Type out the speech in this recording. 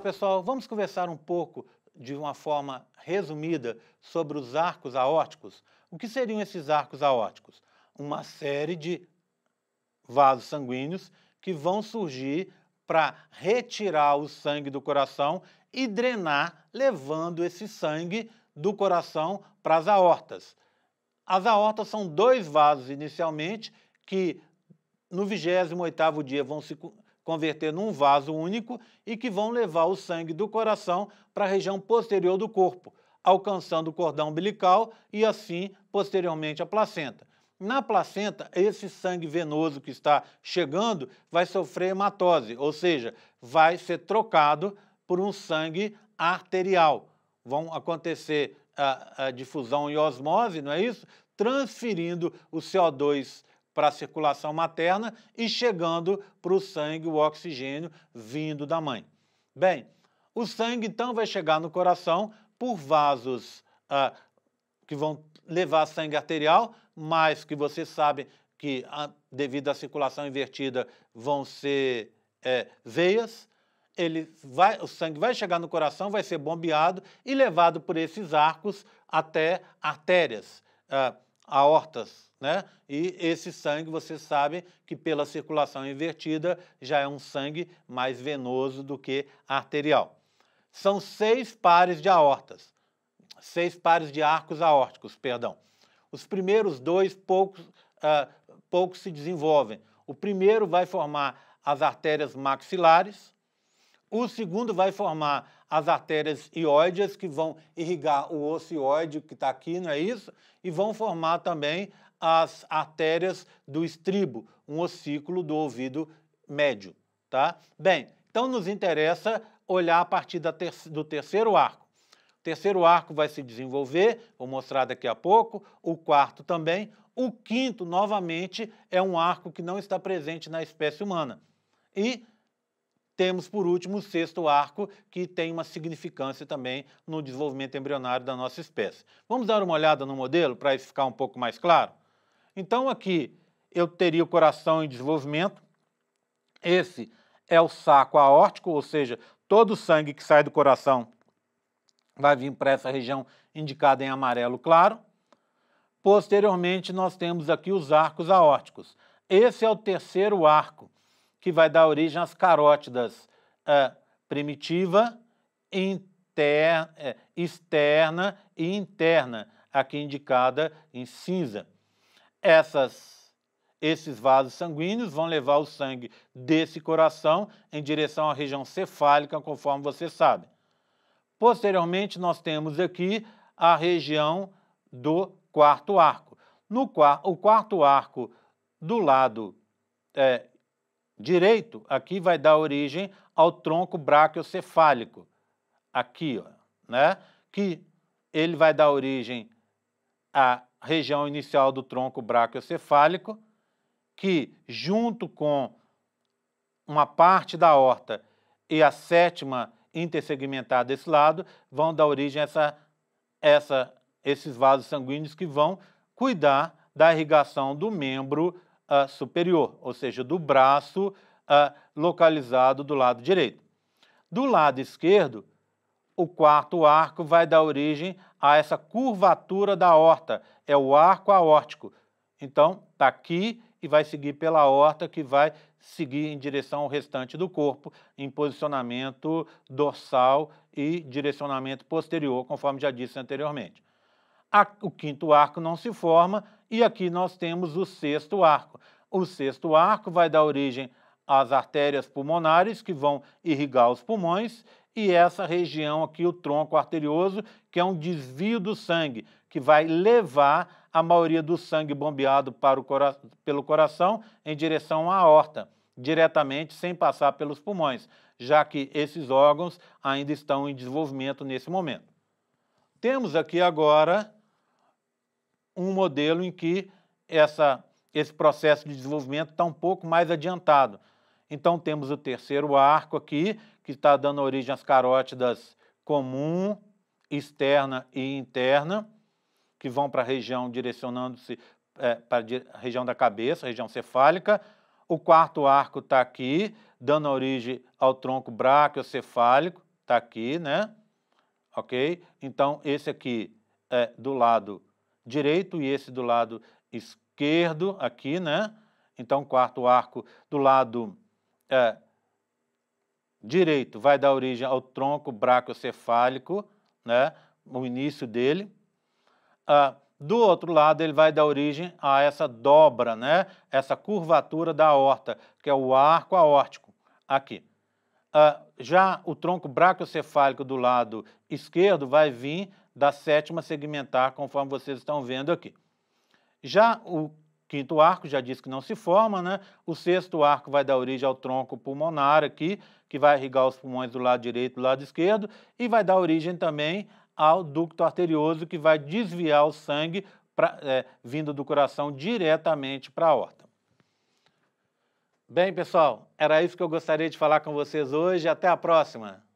Legal, pessoal. Vamos conversar um pouco de uma forma resumida sobre os arcos aórticos. O que seriam esses arcos aórticos? Uma série de vasos sanguíneos que vão surgir para retirar o sangue do coração e drenar, levando esse sangue do coração para as aortas. As aortas são dois vasos inicialmente que no 28º dia vão se converter num vaso único e que vão levar o sangue do coração para a região posterior do corpo, alcançando o cordão umbilical e assim posteriormente a placenta. Na placenta, esse sangue venoso que está chegando vai sofrer hematose, ou seja, vai ser trocado por um sangue arterial. Vão acontecer a, a difusão e osmose, não é isso? Transferindo o CO2 para a circulação materna e chegando para o sangue o oxigênio vindo da mãe. Bem, o sangue então vai chegar no coração por vasos ah, que vão levar sangue arterial, mas que você sabe que, a, ah, devido à circulação invertida, vão ser é, veias. Ele vai, o sangue vai chegar no coração, vai ser bombeado e levado por esses arcos até artérias. Ah, aortas, né? E esse sangue, você sabe que pela circulação invertida já é um sangue mais venoso do que arterial. São seis pares de aortas, seis pares de arcos aórticos, perdão. Os primeiros dois poucos, uh, poucos se desenvolvem. O primeiro vai formar as artérias maxilares, o segundo vai formar as artérias ióides, que vão irrigar o osso ióide, que está aqui, não é isso? E vão formar também as artérias do estribo, um ossículo do ouvido médio, tá? Bem, então nos interessa olhar a partir ter do terceiro arco. O terceiro arco vai se desenvolver, vou mostrar daqui a pouco, o quarto também. O quinto, novamente, é um arco que não está presente na espécie humana. E temos, por último, o sexto arco, que tem uma significância também no desenvolvimento embrionário da nossa espécie. Vamos dar uma olhada no modelo para ficar um pouco mais claro? Então, aqui eu teria o coração em desenvolvimento. Esse é o saco aórtico, ou seja, todo o sangue que sai do coração vai vir para essa região indicada em amarelo claro. Posteriormente, nós temos aqui os arcos aórticos. Esse é o terceiro arco que vai dar origem às carótidas uh, primitiva, inter, uh, externa e interna, aqui indicada em cinza. Essas, esses vasos sanguíneos vão levar o sangue desse coração em direção à região cefálica, conforme você sabe. Posteriormente, nós temos aqui a região do quarto arco. No, o quarto arco do lado é, direito aqui vai dar origem ao tronco braquiocefálico, aqui, ó, né? Que ele vai dar origem à região inicial do tronco braquiocefálico, que junto com uma parte da horta e a sétima intersegmentar desse lado vão dar origem a essa, essa, esses vasos sanguíneos que vão cuidar da irrigação do membro uh, superior, ou seja, do braço uh, localizado do lado direito. Do lado esquerdo, o quarto arco vai dar origem a essa curvatura da horta, é o arco aórtico. Então, está aqui e vai seguir pela horta, que vai seguir em direção ao restante do corpo, em posicionamento dorsal e direcionamento posterior, conforme já disse anteriormente o quinto arco não se forma e aqui nós temos o sexto arco. O sexto arco vai dar origem às artérias pulmonares que vão irrigar os pulmões e essa região aqui, o tronco arterioso, que é um desvio do sangue, que vai levar a maioria do sangue bombeado para o cora pelo coração em direção à aorta, diretamente sem passar pelos pulmões, já que esses órgãos ainda estão em desenvolvimento nesse momento. Temos aqui agora um modelo em que essa, esse processo de desenvolvimento está um pouco mais adiantado. Então, temos o terceiro arco aqui, que está dando origem às carótidas comum, externa e interna, que vão para a região direcionando-se é, para a região da cabeça, região cefálica. O quarto arco está aqui, dando origem ao tronco braquiocefálico, está aqui, né? Ok? Então, esse aqui é do lado direito e esse do lado esquerdo aqui, né? Então, o quarto arco do lado é, direito vai dar origem ao tronco bracocefálico, né? O início dele. Ah, do outro lado, ele vai dar origem a essa dobra, né? Essa curvatura da aorta, que é o arco aórtico aqui. Ah, já o tronco bracocefálico do lado esquerdo vai vir da sétima segmentar, conforme vocês estão vendo aqui. Já o quinto arco, já disse que não se forma, né? O sexto arco vai dar origem ao tronco pulmonar aqui, que vai irrigar os pulmões do lado direito e do lado esquerdo, e vai dar origem também ao ducto arterioso, que vai desviar o sangue pra, é, vindo do coração diretamente para a horta. Bem, pessoal, era isso que eu gostaria de falar com vocês hoje. Até a próxima!